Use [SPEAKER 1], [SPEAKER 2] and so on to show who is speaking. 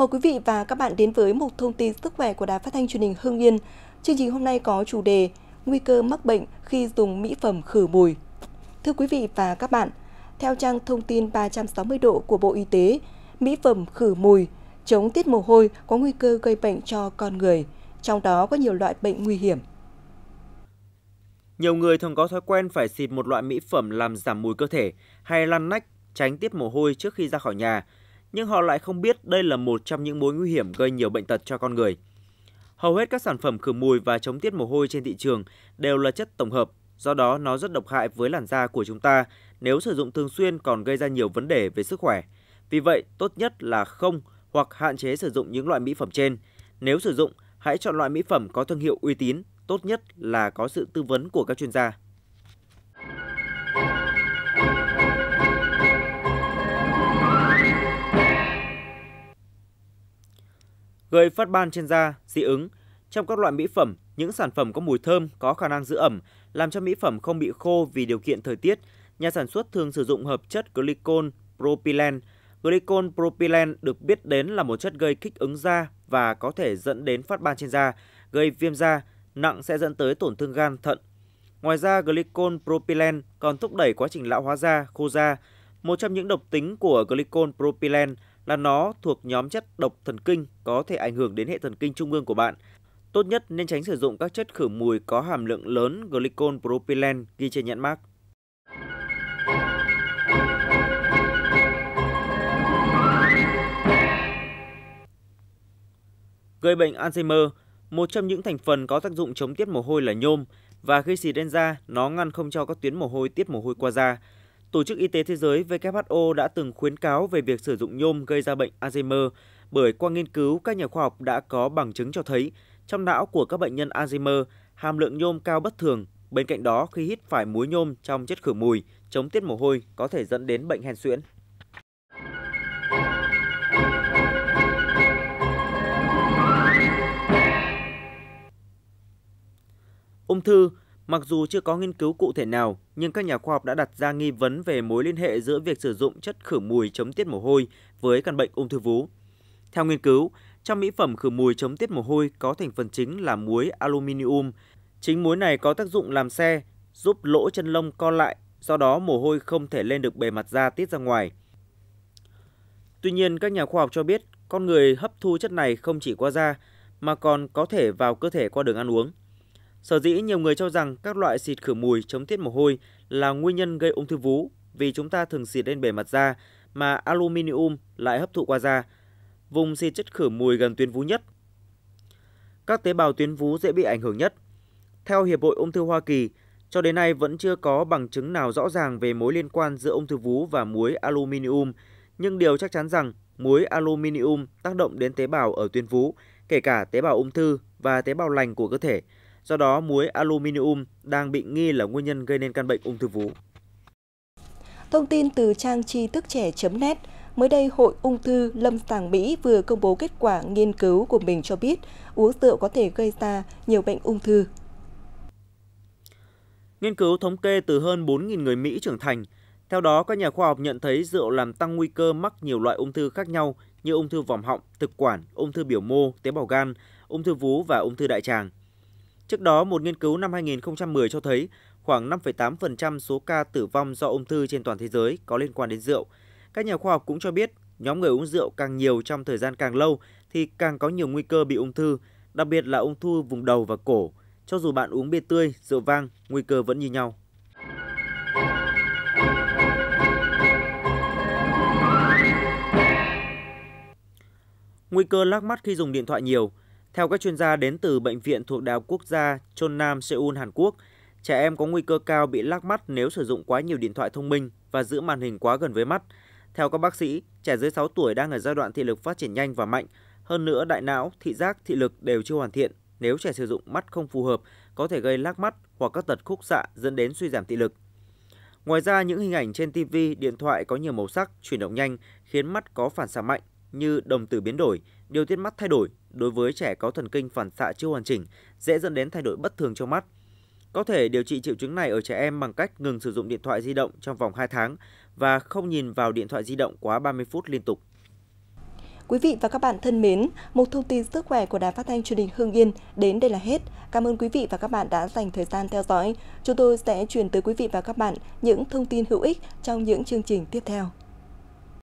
[SPEAKER 1] Mời quý vị và các bạn đến với một thông tin sức khỏe của Đài Phát thanh Truyền hình Hưng Yên. Chương trình hôm nay có chủ đề Nguy cơ mắc bệnh khi dùng mỹ phẩm khử mùi. Thưa quý vị và các bạn, theo trang thông tin 360 độ của Bộ Y tế, mỹ phẩm khử mùi, chống tiết mồ hôi có nguy cơ gây bệnh cho con người, trong đó có nhiều loại bệnh nguy hiểm.
[SPEAKER 2] Nhiều người thường có thói quen phải xịt một loại mỹ phẩm làm giảm mùi cơ thể hay lăn nách tránh tiết mồ hôi trước khi ra khỏi nhà – nhưng họ lại không biết đây là một trong những mối nguy hiểm gây nhiều bệnh tật cho con người. Hầu hết các sản phẩm khử mùi và chống tiết mồ hôi trên thị trường đều là chất tổng hợp, do đó nó rất độc hại với làn da của chúng ta nếu sử dụng thường xuyên còn gây ra nhiều vấn đề về sức khỏe. Vì vậy, tốt nhất là không hoặc hạn chế sử dụng những loại mỹ phẩm trên. Nếu sử dụng, hãy chọn loại mỹ phẩm có thương hiệu uy tín, tốt nhất là có sự tư vấn của các chuyên gia. gây phát ban trên da, dị ứng. Trong các loại mỹ phẩm, những sản phẩm có mùi thơm có khả năng giữ ẩm, làm cho mỹ phẩm không bị khô vì điều kiện thời tiết. Nhà sản xuất thường sử dụng hợp chất glycol propylen. Glycol propylen được biết đến là một chất gây kích ứng da và có thể dẫn đến phát ban trên da, gây viêm da, nặng sẽ dẫn tới tổn thương gan, thận. Ngoài ra, glycol propylen còn thúc đẩy quá trình lão hóa da, khô da. Một trong những độc tính của glycol propylen là nó thuộc nhóm chất độc thần kinh có thể ảnh hưởng đến hệ thần kinh trung ương của bạn. Tốt nhất nên tránh sử dụng các chất khử mùi có hàm lượng lớn glycol propylen ghi trên nhãn mác. Gây bệnh Alzheimer, một trong những thành phần có tác dụng chống tiết mồ hôi là nhôm và khi xì lên da, nó ngăn không cho các tuyến mồ hôi tiết mồ hôi qua da, Tổ chức Y tế Thế giới WHO đã từng khuyến cáo về việc sử dụng nhôm gây ra bệnh Alzheimer, bởi qua nghiên cứu các nhà khoa học đã có bằng chứng cho thấy trong não của các bệnh nhân Alzheimer hàm lượng nhôm cao bất thường. Bên cạnh đó, khi hít phải muối nhôm trong chất khử mùi, chống tiết mồ hôi có thể dẫn đến bệnh hen suyễn. Ung thư Mặc dù chưa có nghiên cứu cụ thể nào, nhưng các nhà khoa học đã đặt ra nghi vấn về mối liên hệ giữa việc sử dụng chất khử mùi chống tiết mồ hôi với căn bệnh ung thư vú. Theo nghiên cứu, trong mỹ phẩm khử mùi chống tiết mồ hôi có thành phần chính là muối aluminium. Chính muối này có tác dụng làm xe, giúp lỗ chân lông co lại, do đó mồ hôi không thể lên được bề mặt da tiết ra ngoài. Tuy nhiên, các nhà khoa học cho biết con người hấp thu chất này không chỉ qua da mà còn có thể vào cơ thể qua đường ăn uống. Sở dĩ nhiều người cho rằng các loại xịt khử mùi chống tiết mồ hôi là nguyên nhân gây ung thư vú vì chúng ta thường xịt lên bề mặt da mà aluminium lại hấp thụ qua da. Vùng xịt chất khử mùi gần tuyến vú nhất. Các tế bào tuyến vú dễ bị ảnh hưởng nhất. Theo Hiệp hội ung thư Hoa Kỳ, cho đến nay vẫn chưa có bằng chứng nào rõ ràng về mối liên quan giữa ung thư vú và muối aluminium, nhưng điều chắc chắn rằng muối aluminium tác động đến tế bào ở tuyến vú, kể cả tế bào ung thư và tế bào lành của cơ thể – Do đó, muối aluminium đang bị nghi là nguyên nhân gây nên căn bệnh ung thư vú.
[SPEAKER 1] Thông tin từ trang tri thức trẻ.net, mới đây Hội Ung thư Lâm sàng Mỹ vừa công bố kết quả nghiên cứu của mình cho biết uống rượu có thể gây ra nhiều bệnh ung thư.
[SPEAKER 2] Nghiên cứu thống kê từ hơn 4.000 người Mỹ trưởng thành. Theo đó, các nhà khoa học nhận thấy rượu làm tăng nguy cơ mắc nhiều loại ung thư khác nhau như ung thư vòm họng, thực quản, ung thư biểu mô, tế bào gan, ung thư vú và ung thư đại tràng. Trước đó, một nghiên cứu năm 2010 cho thấy khoảng 5,8% số ca tử vong do ung thư trên toàn thế giới có liên quan đến rượu. Các nhà khoa học cũng cho biết, nhóm người uống rượu càng nhiều trong thời gian càng lâu thì càng có nhiều nguy cơ bị ung thư, đặc biệt là ung thư vùng đầu và cổ. Cho dù bạn uống bia tươi, rượu vang, nguy cơ vẫn như nhau. Nguy cơ lác mắt khi dùng điện thoại nhiều – theo các chuyên gia đến từ bệnh viện thuộc Đại học Quốc gia chôn nam Seoul, Hàn Quốc, trẻ em có nguy cơ cao bị lác mắt nếu sử dụng quá nhiều điện thoại thông minh và giữ màn hình quá gần với mắt. Theo các bác sĩ, trẻ dưới 6 tuổi đang ở giai đoạn thị lực phát triển nhanh và mạnh, hơn nữa đại não, thị giác, thị lực đều chưa hoàn thiện. Nếu trẻ sử dụng mắt không phù hợp, có thể gây lác mắt hoặc các tật khúc xạ dẫn đến suy giảm thị lực. Ngoài ra, những hình ảnh trên TV, điện thoại có nhiều màu sắc, chuyển động nhanh khiến mắt có phản xạ mạnh như đồng tử biến đổi, điều tiết mắt thay đổi đối với trẻ có thần kinh phản xạ chưa hoàn chỉnh dễ dẫn đến thay đổi bất thường trong mắt. Có thể điều trị triệu chứng này ở trẻ em bằng cách ngừng sử dụng điện thoại di động trong vòng 2 tháng và không nhìn vào điện thoại di động quá 30 phút liên tục.
[SPEAKER 1] Quý vị và các bạn thân mến, một thông tin sức khỏe của Đài Phát thanh truyền hình Hưng Yên đến đây là hết. Cảm ơn quý vị và các bạn đã dành thời gian theo dõi. Chúng tôi sẽ truyền tới quý vị và các bạn những thông tin hữu ích trong những chương trình tiếp theo.